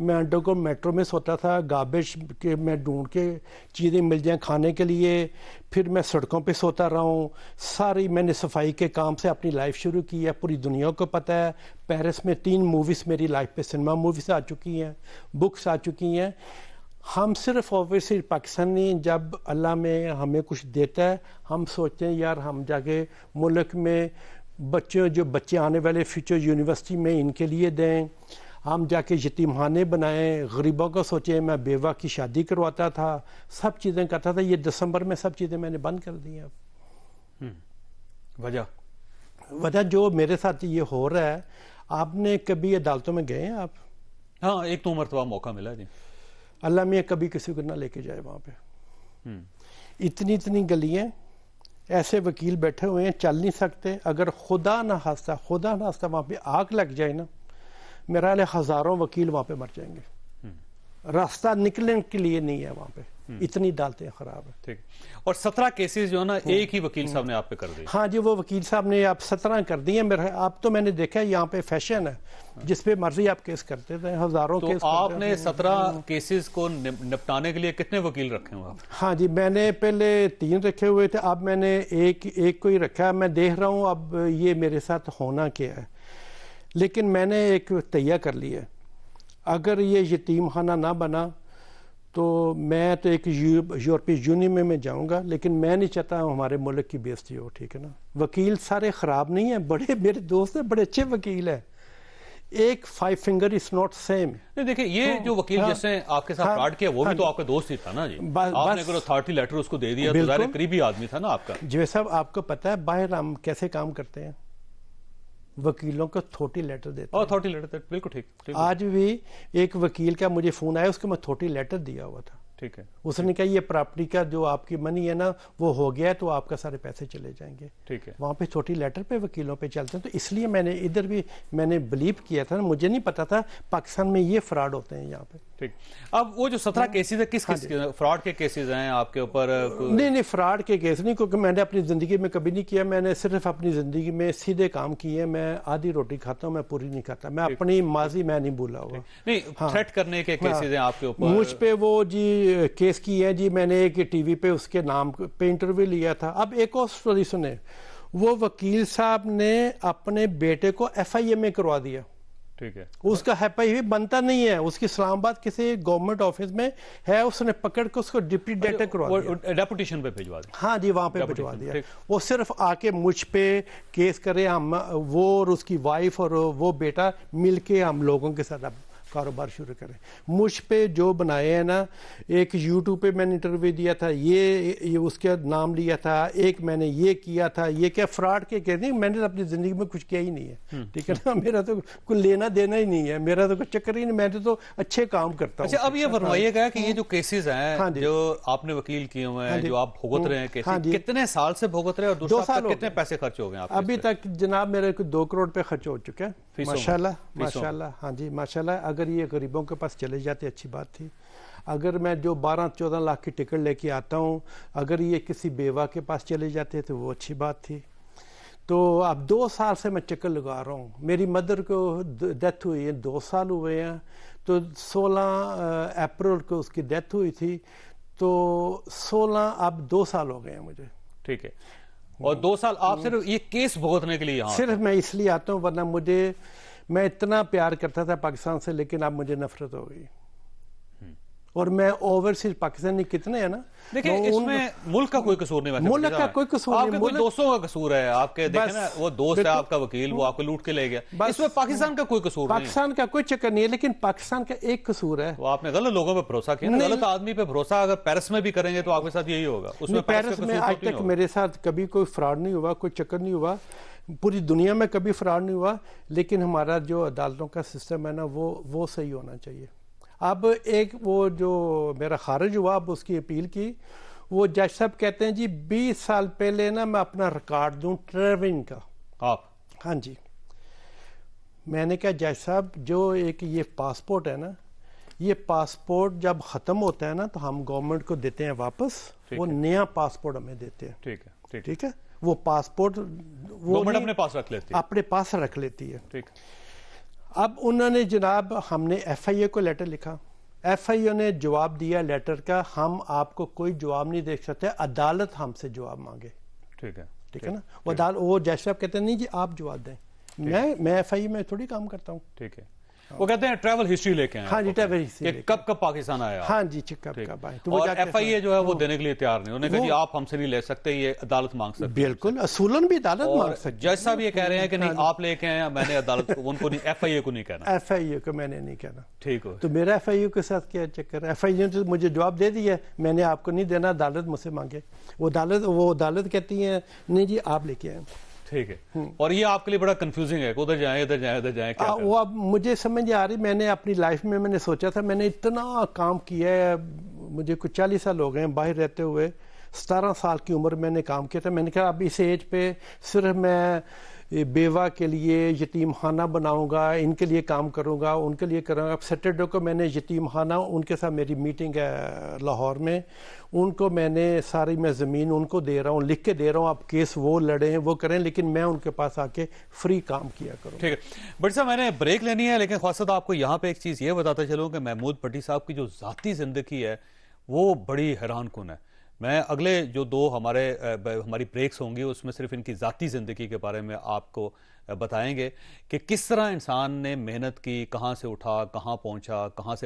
मैं अंडर को मेट्रो में सोता था गार्बेज के मैं ढूंढ के चीज़ें मिल जाएं खाने के लिए फिर मैं सड़कों पे सोता रहा हूँ सारी मैंने सफाई के काम से अपनी लाइफ शुरू की है पूरी दुनिया को पता है पेरिस में तीन मूवीज़ मेरी लाइफ पे सिनेमा मूवीज़ आ चुकी हैं बुक्स आ चुकी हैं हम सिर्फ ऑब्वियसली पाकिस्तानी जब अल्लाह में हमें कुछ देता है हम सोचते हैं यार हम जाके मुल्क में बच्चों जो बच्चे आने वाले फ्यूचर यूनिवर्सिटी में इनके लिए दें हम जाके यतीमखाने बनाए गरीबों को सोचे मैं बेवा की शादी करवाता था सब चीज़ें करता था ये दिसंबर में सब चीज़ें मैंने बंद कर दी अब हम्म, वजह वजह जो मेरे साथ ये हो रहा है आपने कभी अदालतों में गए हैं आप हाँ एक तो मरतबा मौका मिला जी अल्लाह मियाँ कभी किसी को ना लेके जाए वहाँ पे हम्म। इतनी इतनी गलियाँ ऐसे वकील बैठे हुए हैं चल नहीं सकते अगर खुदा ना हास्ता खुदा ना हास्ता वहाँ पे आग लग जाए ना मेरा हज़ारों वकील वहां पे मर जाएंगे हम्म। रास्ता निकलने के लिए नहीं है वहां पे हम्म। इतनी अदालतें खराब है ठीक और सत्रह केसेस जो है ना हम्म। एक ही वकील साहब ने आप पे कर दिए हाँ जी वो वकील साहब ने आप सत्रह कर दिए मेरा आप तो मैंने देखा है यहाँ पे फैशन है हाँ। जिस पे मर्जी आप केस करते थे हजारों तो केस आपने सत्रह केसेस को निपटाने के लिए कितने वकील रखे हुए आप हाँ जी मैंने पहले तीन रखे हुए थे अब मैंने एक एक को ही रखा मैं देख रहा हूँ अब ये मेरे साथ होना क्या है लेकिन मैंने एक तैयार कर लिया अगर ये यतीम खाना ना बना तो मैं तो एक यूरोपीय यूनियन में मैं जाऊँगा लेकिन मैं नहीं चाहता हमारे मुल्क की बेजती हो ठीक है ना वकील सारे ख़राब नहीं हैं बड़े मेरे दोस्त हैं बड़े अच्छे वकील हैं एक five finger is not same नहीं देखिए ये तो, जो वकील हाँ, जैसे आपके साथ हाँ, किया वो हाँ, भी तो आपका दोस्त ही था ना जी बा, आपने अगर अथॉरिटी लेटर उसको दे दिया तो करीबी आदमी था ना आपका जी साहब आपको पता है बाहर हम कैसे काम करते हैं वकीलों को थोटी लेटर देता और थोटी लेटर तो बिल्कुल ठीक आज भी एक वकील का मुझे फोन आया उसको मैं थोटी लेटर दिया हुआ था ठीक है उसने कहा ये प्रॉपर्टी का जो आपकी मनी है ना वो हो गया तो आपका सारे पैसे चले जाएंगे ठीक है वहाँ पे छोटी लेटर पे वकीलों पे चलते हैं तो इसलिए मैंने इधर भी मैंने बिलीव किया था मुझे नहीं पता था पाकिस्तान में ये फ्रॉड होते हैं यहाँ पे ठीक अब वो जो सत्रह केसेज है किस हाँ किस फ्रॉड हाँ के केसेज हैं आपके ऊपर नहीं नहीं फ्रॉड के केस नहीं क्योंकि मैंने अपनी ज़िंदगी में कभी नहीं किया मैंने सिर्फ अपनी ज़िंदगी में सीधे काम किए मैं आधी रोटी खाता हूँ मैं पूरी नहीं खाता मैं अपनी माजी मैं नहीं भूला हुआ नहीं थ्रेट हाँ। करने के केसेज हाँ। हैं आपके ऊपर मुझ पे वो जी केस की है जी मैंने एक टीवी पे उसके नाम पे इंटरव्यू लिया था अब एक और स्टोरी सुने वो वकील साहब ने अपने बेटे को एफआईए में करवा दिया ठीक है उसका एफआईए बनता नहीं है उसकी इस्लामाबाद किसी गवर्नमेंट ऑफिस में है उसने पकड़ के उसको डिप्टी डायरेक्टर करवा दिया डेपुटेशन पे भिजवा दिया हाँ जी वहाँ पे भिजवा दिया वो सिर्फ आके मुझ पे केस करे हम वो और उसकी वाइफ और वो बेटा मिलके हम लोगों के साथ अब कारोबार शुरू करें मुझ पे जो बनाए हैं ना एक यूट्यूब पे मैंने इंटरव्यू दिया था ये, ये उसके नाम लिया था एक मैंने ये किया था ये क्या फ्रॉड के कह नहीं मैंने तो अपनी ज़िंदगी में कुछ किया ही नहीं है हम्म, ठीक है हम्म। ना मेरा तो कुछ लेना देना ही नहीं है मेरा तो कुछ चक्कर ही नहीं मैंने तो अच्छे काम करता अच्छा अब ये अच्छा, हाँ। फरमाइएगा कि ये जो केसेज हम्म। हैं हाँ जो आपने वकील किए हुए हैं हाँ जो आप भुगत रहे हैं कितने साल से भुगत रहे और दो साल कितने पैसे खर्च हो गए अभी तक जनाब मेरे दो करोड़ पे खर्च हो चुके हैं माशाल्लाह माशाल्लाह हाँ जी माशाल्लाह अगर जरिए गरीबों के पास चले जाते अच्छी बात थी अगर मैं जो 12-14 लाख की टिकट लेके आता हूँ अगर ये किसी बेवा के पास चले जाते तो वो अच्छी बात थी तो अब दो साल से मैं चक्कर लगा रहा हूँ मेरी मदर को डेथ हुई है दो साल हुए हैं तो 16 अप्रैल को उसकी डेथ हुई थी तो 16 अब दो साल हो गए हैं मुझे ठीक है और दो साल आप हम्म। सिर्फ ये केस भुगतने के लिए सिर्फ मैं इसलिए आता हूँ वरना मुझे मैं इतना प्यार करता था पाकिस्तान से लेकिन अब मुझे नफरत हो गई हम्म। और मैं ओवरसीज पाकिस्तानी कितने है ना देखिए तो इसमें मुल्क का कोई कसूर नहीं मुल्क का कोई कसूर आपके कोई दोस्तों का कसूर है आपके देखे ना वो दोस्त है आपका वकील वो आपको लूट के ले गया इसमें पाकिस्तान का कोई कसूर पाकिस्तान का कोई चक्कर नहीं है लेकिन पाकिस्तान का एक कसूर है वो आपने गलत लोगों पर भरोसा किया गलत आदमी पे भरोसा अगर पेरिस में भी करेंगे तो आपके साथ यही होगा उसमें पेरिस में आज तक मेरे साथ कभी कोई फ्रॉड नहीं हुआ कोई चक्कर नहीं हुआ पूरी दुनिया में कभी फ्रॉड नहीं हुआ लेकिन हमारा जो अदालतों का सिस्टम है ना वो वो सही होना चाहिए अब एक वो जो मेरा खारिज हुआ अब उसकी अपील की वो जज साहब कहते हैं जी बीस साल पहले ना मैं अपना रिकॉर्ड दूँ ट्रेवलिंग का आप हाँ जी मैंने कहा जज साहब जो एक ये पासपोर्ट है ना ये पासपोर्ट जब ख़त्म होता है ना तो हम गवर्नमेंट को देते हैं वापस वो है। नया पासपोर्ट हमें देते हैं ठीक है ठीक है वो पासपोर्ट वो अपने पास रख लेती है अपने पास रख लेती है ठीक अब उन्होंने जनाब हमने एफआईए को लेटर लिखा एफआईए ने जवाब दिया लेटर का हम आपको कोई जवाब नहीं दे सकते अदालत हमसे जवाब मांगे ठीक है ठीक है ना वो अदालत वो जैसे आप कहते नहीं जी आप जवाब दें मैं मैं एफआईए में थोड़ी काम करता हूँ ठीक है वो कहते हैं ट्रैवल हिस्ट्री लेके हाँ जी ट्रैवल हिस्ट्री कब कब पाकिस्तान आया हाँ जी कब कब आए तो एफ आई ए जो है वो देने के लिए तैयार नहीं उन्होंने कहा आप हमसे नहीं ले सकते ये अदालत मांग सकते बिल्कुल असूलन भी अदालत मांग सकते जैसा भी ये कह रहे हैं कि नहीं हाँ आप लेके आए मैंने अदालत उनको नहीं एफ आई ए को नहीं कहना एफ आई ए को मैंने नहीं कहना ठीक हो तो मेरा एफ आई ए के साथ क्या चक्कर एफ आई ए ने तो मुझे जवाब दे दिया मैंने आपको नहीं देना अदालत मुझसे मांगे वो अदालत वो अदालत कहती है नहीं जी आप लेके आए ठीक है हम्म। और ये आपके लिए बड़ा कंफ्यूजिंग है उधर जाए इधर जाए इधर जाए क्या आ, वो अब मुझे समझ आ रही मैंने अपनी लाइफ में मैंने सोचा था मैंने इतना काम किया है मुझे कुछ चालीस साल हो गए हैं बाहर रहते हुए सतारह साल की उम्र मैंने काम किया था मैंने कहा अब इस एज पे सिर्फ मैं बेवा के लिए यतीम खाना बनाऊँगा इनके लिए काम करूँगा उनके लिए करूँगा अब सैटरडे को मैंने यतीम खाना उनके साथ मेरी मीटिंग है लाहौर में उनको मैंने सारी मैं ज़मीन उनको दे रहा हूँ लिख के दे रहा हूँ आप केस वो लड़ें वो करें लेकिन मैं उनके पास आके फ्री काम किया करूँ ठीक है बट साहब मैंने ब्रेक लेनी है लेकिन खासा आपको यहाँ पर एक चीज़ ये बताता चलूँ कि महमूद भट्टी साहब की जो ज़ाती ज़िंदगी है वो बड़ी हैरान कन है मैं अगले जो दो हमारे हमारी ब्रेक्स होंगी उसमें सिर्फ इनकी ज़ाती ज़िंदगी के बारे में आपको बताएंगे कि किस तरह इंसान ने मेहनत की कहाँ से उठा कहाँ पहुँचा कहाँ से